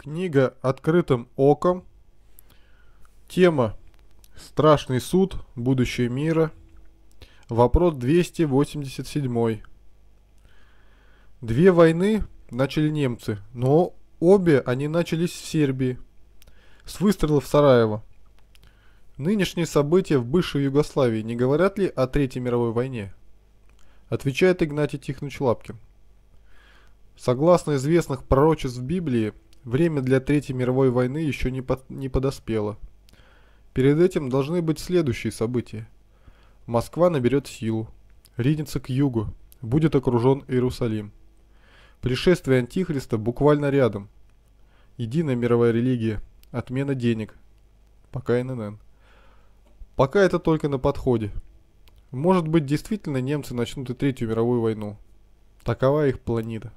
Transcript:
Книга «Открытым оком». Тема «Страшный суд. Будущее мира». Вопрос 287. Две войны начали немцы, но обе они начались в Сербии. С выстрелов Сараева. Нынешние события в бывшей Югославии не говорят ли о Третьей мировой войне? Отвечает Игнатий Тихонович Лапкин. Согласно известных пророчеств Библии, Время для Третьей мировой войны еще не, под, не подоспело. Перед этим должны быть следующие события. Москва наберет силу, ринется к югу, будет окружен Иерусалим. Пришествие Антихриста буквально рядом. Единая мировая религия, отмена денег. Пока ННН. Пока это только на подходе. Может быть, действительно немцы начнут и Третью мировую войну. Такова их планета.